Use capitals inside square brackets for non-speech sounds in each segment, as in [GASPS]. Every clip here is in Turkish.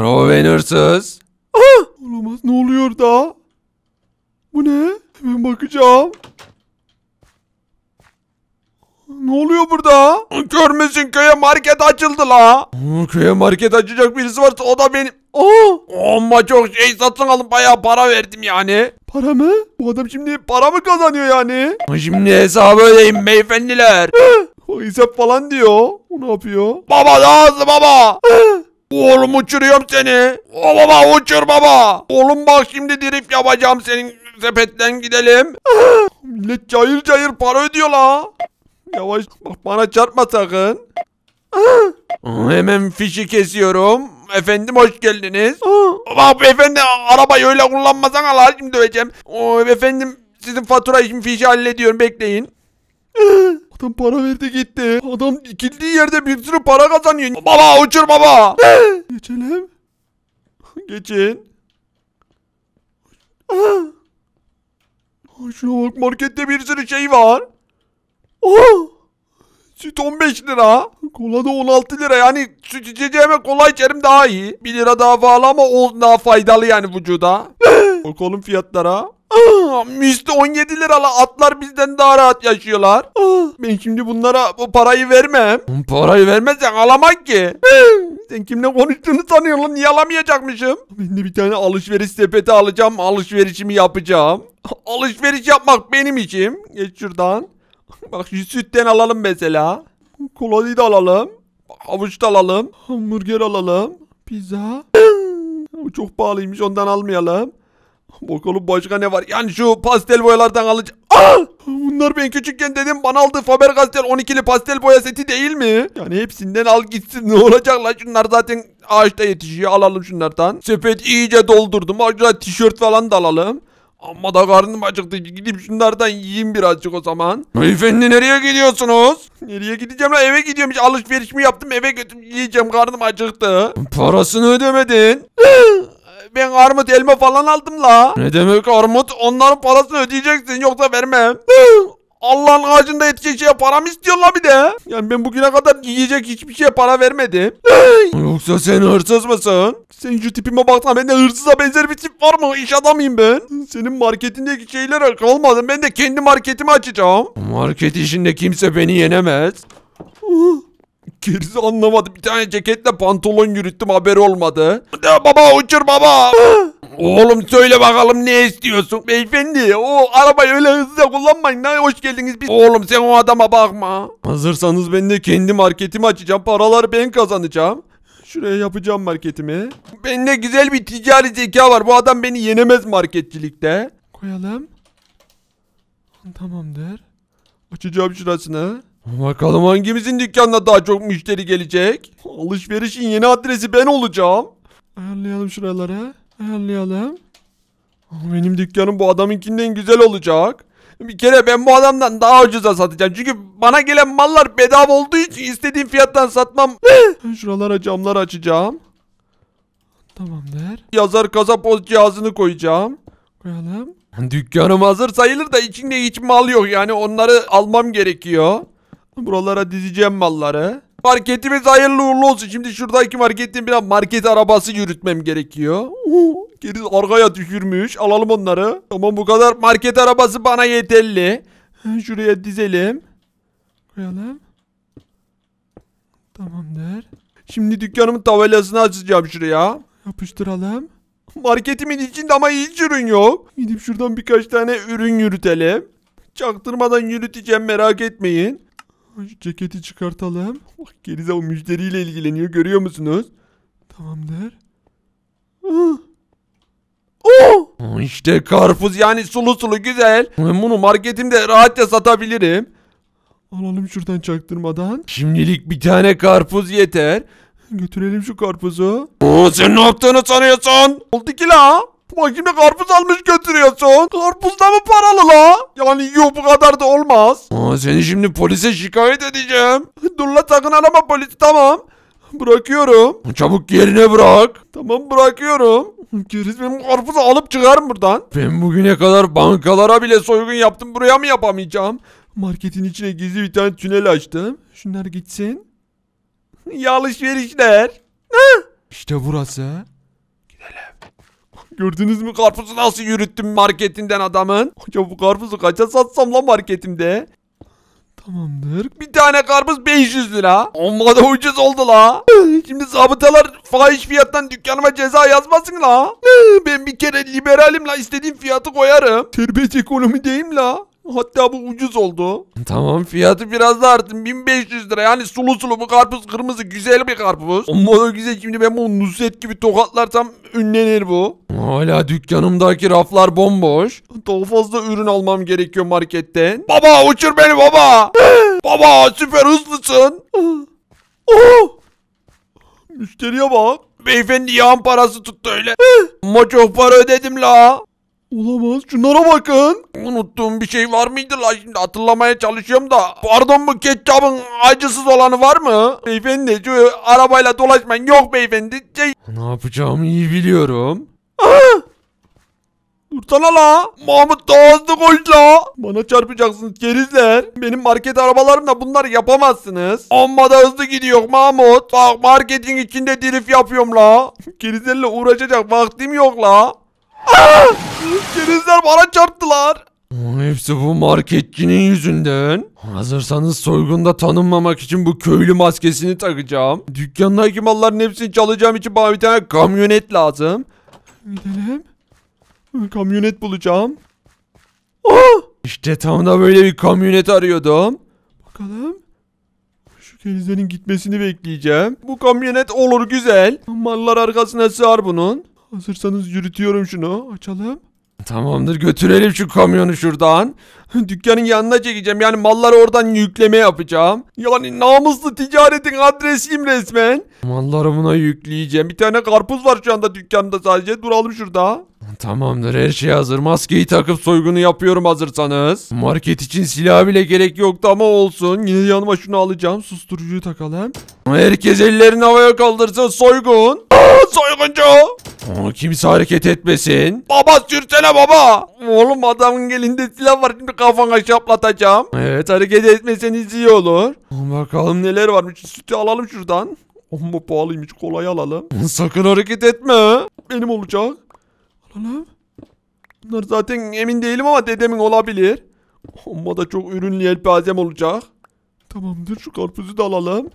Robin Ah! Olamaz ne oluyor da? Bu ne? Hemen bakacağım. Ne oluyor burada? Görmesin köye market açıldı la. Köye market açacak birisi varsa o da benim. Aa! Ah! Amma çok şey satın alın bayağı para verdim yani. Para mı? Bu adam şimdi para mı kazanıyor yani? Şimdi hesabı ödeyin beyefendiler. Ah! o hesap falan diyor. O ne yapıyor? Baba lazım baba. Ah! Oğlum uçuruyorum seni. O baba uçur baba. Oğlum bak şimdi drift yapacağım senin sepetten gidelim. [GASPS] Millet cayır cayır para ödüyor la. Yavaş bak bana çarpma sakın. [GASPS] Hemen fişi kesiyorum. Efendim hoş geldiniz. Bak efendim arabayı öyle kullanmasan Allah şimdi döveceğim. Oo, efendim sizin faturayı şimdi fişi hallediyorum bekleyin. [LAUGHS] Adam para verdi gitti. Adam ikildiği yerde bir sürü para kazanıyor. Baba uçur baba. Geçelim. Geçin. Ah. Şuna bak markette bir sürü şey var. Oh! Süt 15 lira. Kola da 16 lira. Yani süt içeceğime kola içerim daha iyi. 1 lira daha pahalı ama o daha faydalı yani vücuda. [LAUGHS] Bakalım fiyatlara. Ah, Müste misli 17 liralı atlar bizden daha rahat yaşıyorlar. Ah, ben şimdi bunlara bu parayı vermem. Parayı vermezsen alamak ki. Ah, sen kimle konuştuğunu sanıyorsun lan niye alamayacakmışım? Ben de bir tane alışveriş sepeti alacağım alışverişimi yapacağım. Alışveriş yapmak benim işim. Geç şuradan. Bak şu sütten alalım mesela. Kolayı da alalım. Havuç da alalım. Hamburger alalım. Pizza. Bu Çok pahalıymış ondan almayalım. Bakalım başka ne var? Yani şu pastel boyalardan alacağım. Aa! Ah! Bunlar ben küçükken dedim bana aldı Faber Castell 12'li pastel boya seti değil mi? Yani hepsinden al gitsin [LAUGHS] ne olacak lan şunlar zaten ağaçta yetişiyor alalım şunlardan. Sepet iyice doldurdum. Acaba tişört falan da alalım. Ama da karnım acıktı. Gidip şunlardan yiyeyim birazcık o zaman. Beyefendi nereye gidiyorsunuz? Nereye gideceğim lan? Eve gidiyorum. Alışverişimi yaptım? Eve götüm yiyeceğim. Karnım acıktı. Parasını ödemedin. [LAUGHS] Ben armut elma falan aldım la. Ne demek armut? Onların parasını ödeyeceksin yoksa vermem. [LAUGHS] Allah'ın ağacında yetişen şeye para mı istiyorlar bir de? Yani ben bugüne kadar yiyecek hiçbir şeye para vermedim. [LAUGHS] Yoksa sen hırsız mısın? Sen şu tipime baksana bende hırsıza benzer bir tip var mı? İş adamıyım ben. Senin marketindeki şeylere kalmadım. Ben de kendi marketimi açacağım. Market işinde kimse beni yenemez. [LAUGHS] Gerisi anlamadı. Bir tane ceketle pantolon yürüttüm haber olmadı. baba uçur baba. Oğlum söyle bakalım ne istiyorsun beyefendi? O arabayı öyle hızlı kullanmayın. Ne hoş geldiniz biz. Oğlum sen o adama bakma. Hazırsanız ben de kendi marketimi açacağım. Paraları ben kazanacağım. Şuraya yapacağım marketimi. Bende güzel bir ticari zeka var. Bu adam beni yenemez marketçilikte. Koyalım. Tamamdır. Açacağım şurasını. Bakalım hangimizin dükkanına daha çok müşteri gelecek? Alışverişin yeni adresi ben olacağım. Ayarlayalım şuralara. Ayarlayalım. Ah, benim dükkanım bu adamınkinden güzel olacak. Bir kere ben bu adamdan daha ucuza satacağım. Çünkü bana gelen mallar bedava olduğu için istediğim fiyattan satmam. Şuralara camlar açacağım. Tamamdır. Yazar kasa poz cihazını koyacağım. Koyalım. Dükkanım hazır sayılır da içinde hiç mal yok. Yani onları almam gerekiyor. Buralara dizeceğim malları. Marketimiz hayırlı uğurlu olsun. Şimdi şuradaki marketin biraz market arabası yürütmem gerekiyor. Uh, geri arkaya düşürmüş. Alalım onları. Tamam bu kadar market arabası bana yeterli. Şuraya dizelim. Koyalım. Tamamdır. Şimdi dükkanımın tabelasını açacağım şuraya. Yapıştıralım. Marketimin içinde ama hiç ürün yok. Gidip şuradan birkaç tane ürün yürütelim. Çaktırmadan yürüteceğim merak etmeyin. Ceketi çıkartalım. Bak oh, Gerize o müşteriyle ilgileniyor görüyor musunuz? Tamamdır. Ah. Oh! İşte karpuz yani sulu sulu güzel. Ben bunu marketimde rahatça satabilirim. Alalım şuradan çaktırmadan. Şimdilik bir tane karpuz yeter. Götürelim şu karpuzu. Oo, sen ne yaptığını sanıyorsun? Oldu ki la. Ulan karpuz almış götürüyorsun? Karpuzda mı paralı la? Yani yok bu kadar da olmaz. Aa, seni şimdi polise şikayet edeceğim. Dur la sakın arama polisi tamam. Bırakıyorum. Çabuk yerine bırak. Tamam bırakıyorum. Geriz benim karpuzu alıp çıkarım buradan. Ben bugüne kadar bankalara bile soygun yaptım. Buraya mı yapamayacağım? Marketin içine gizli bir tane tünel açtım. Şunlar gitsin. ya alışverişler. İşte burası. Gidelim. Gördünüz mü karpuzu nasıl yürüttüm marketinden adamın? Ya bu karpuzu kaça satsam lan marketimde? Tamamdır. Bir tane karpuz 500 lira. Amma da ucuz oldu la. Şimdi zabıtalar fahiş fiyattan dükkanıma ceza yazmasın la. Ben bir kere liberalim la istediğim fiyatı koyarım. Serbest ekonomi değil la. Hatta bu ucuz oldu. Tamam fiyatı biraz da arttı. 1500 lira yani sulu sulu bu karpuz kırmızı güzel bir karpuz. Ama güzel şimdi ben bu Nusret gibi tokatlarsam ünlenir bu. Hala dükkanımdaki raflar bomboş. Daha fazla ürün almam gerekiyor marketten. Baba uçur beni baba. [GASPS] baba süper hızlısın. [GASPS] oh! Müşteriye bak. Beyefendi yağın parası tuttu öyle. Ama [GASPS] çok para ödedim la. Olamaz. Şunlara bakın. Unuttuğum bir şey var mıydı la şimdi hatırlamaya çalışıyorum da. Pardon bu ketçabın acısız olanı var mı? Beyefendi şu arabayla dolaşmayın. Yok beyefendi. Şey... Ne yapacağımı iyi biliyorum. Aa! Dursana la. Mahmut daha hızlı koş la. Bana çarpacaksınız gerizler. Benim market arabalarımla bunlar yapamazsınız. Amma da hızlı gidiyor Mahmut. Bak marketin içinde drift yapıyorum la. Gerizlerle uğraşacak vaktim yok la. Aa! Kerizler bana çarptılar. Hepsi bu marketçinin yüzünden. Hazırsanız soygunda tanınmamak için bu köylü maskesini takacağım. Dükkandaki malların hepsini çalacağım için bana bir tane kamyonet lazım. Gidelim. Kamyonet bulacağım. Aa! Ah! İşte tam da böyle bir kamyonet arıyordum. Bakalım. Şu kerizlerin gitmesini bekleyeceğim. Bu kamyonet olur güzel. Mallar arkasına sığar bunun. Hazırsanız yürütüyorum şunu. Açalım. Tamamdır götürelim şu kamyonu şuradan. [LAUGHS] Dükkanın yanına çekeceğim. Yani malları oradan yükleme yapacağım. Yani namuslu ticaretin adresiyim resmen. Malları buna yükleyeceğim. Bir tane karpuz var şu anda dükkanda sadece. Duralım şurada. Tamamdır her şey hazır. Maskeyi takıp soygunu yapıyorum hazırsanız. Market için silah bile gerek yoktu ama olsun. Yine yanıma şunu alacağım. Susturucuyu takalım. Herkes ellerini havaya kaldırsın soygun. Aa, soyguncu. Aa, kimse hareket etmesin. Baba sürsene baba. Oğlum adamın elinde silah var şimdi kafana şaplatacağım. Evet hareket etmeseniz iyi olur. Bakalım neler varmış sütü alalım şuradan. Ama pahalıymış kolay alalım. Sakın hareket etme. Benim olacak. Alalım. Bunlar zaten emin değilim ama dedemin olabilir. Ama da çok ürünlü yelpazem olacak. Tamamdır şu karpuzu da alalım.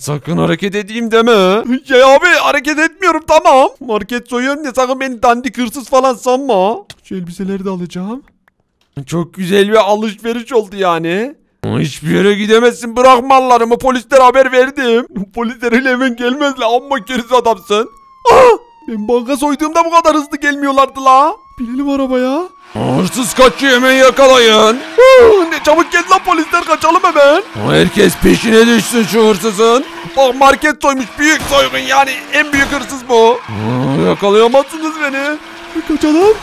Sakın hareket edeyim deme. Ya şey abi hareket etmiyorum tamam. Market soyuyorum ya sakın beni dandik hırsız falan sanma. Şu elbiseleri de alacağım. Çok güzel bir alışveriş oldu yani. Hiçbir yere gidemezsin bırak mallarımı polislere haber verdim. [LAUGHS] Polisler öyle hemen gelmezler amma geriz adamsın. Ah! Ben banka soyduğumda bu kadar hızlı gelmiyorlardı la. Binelim arabaya. Hırsız kaçıyor hemen yakalayın. ne çabuk gelin lan polisler kaçalım hemen. Herkes peşine düşsün şu hırsızın. Bak market soymuş büyük soygun yani en büyük hırsız bu. Yakalayamazsınız beni. Kaçalım.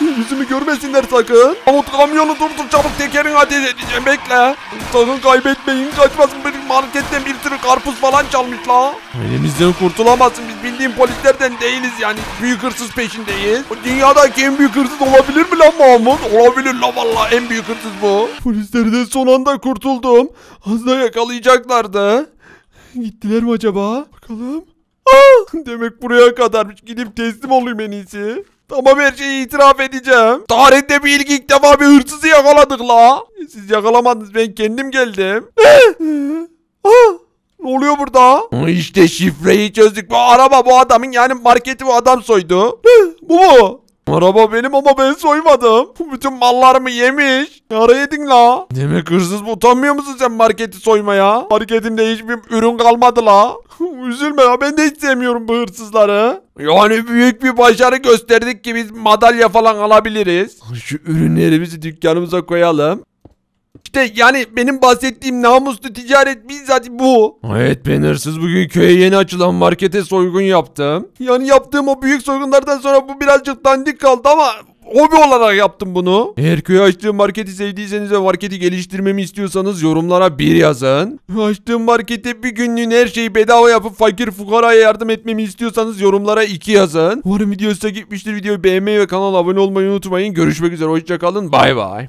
Yüzümü görmesinler sakın. Mahmut kamyonu durdur çabuk tekerin ateş edeceğim bekle. Sakın kaybetmeyin kaçmasın bir marketten bir sürü karpuz falan çalmış la. Elimizden kurtulamazsın biz bildiğin polislerden değiliz yani. Büyük hırsız peşindeyiz. Dünyadaki en büyük hırsız olabilir mi lan Mahmut? Olabilir la valla en büyük hırsız bu. Polislerden son anda kurtuldum. Az da yakalayacaklardı. Gittiler mi acaba? Bakalım. Aa, ah! demek buraya kadarmış. Gidip teslim olayım en iyisi. Tamam her şeyi itiraf edeceğim. Tarihte bir ilgi ilk defa bir hırsızı yakaladık la. Siz yakalamadınız ben kendim geldim. [LAUGHS] Ah, ne oluyor burada? İşte şifreyi çözdük. Bu araba bu adamın yani marketi bu adam soydu. Bu mu? Araba benim ama ben soymadım. Bütün mallarımı yemiş. Yara yedin la. Demek hırsız bu Utanmıyor musun sen marketi soymaya? Marketimde hiçbir ürün kalmadı la. [LAUGHS] Üzülme ya ben de hiç sevmiyorum bu hırsızları. Yani büyük bir başarı gösterdik ki biz madalya falan alabiliriz. Şu ürünlerimizi dükkanımıza koyalım. İşte yani benim bahsettiğim namuslu ticaret bizzat bu. Evet ben hırsız bugün köye yeni açılan markete soygun yaptım. Yani yaptığım o büyük soygunlardan sonra bu birazcık dandik kaldı ama hobi olarak yaptım bunu. Eğer köye açtığım marketi sevdiyseniz ve marketi geliştirmemi istiyorsanız yorumlara bir yazın. Açtığım markete bir günlüğün her şeyi bedava yapıp fakir fukaraya yardım etmemi istiyorsanız yorumlara iki yazın. Umarım video size gitmiştir. Videoyu beğenmeyi ve kanala abone olmayı unutmayın. Görüşmek üzere. Hoşçakalın. Bay bay.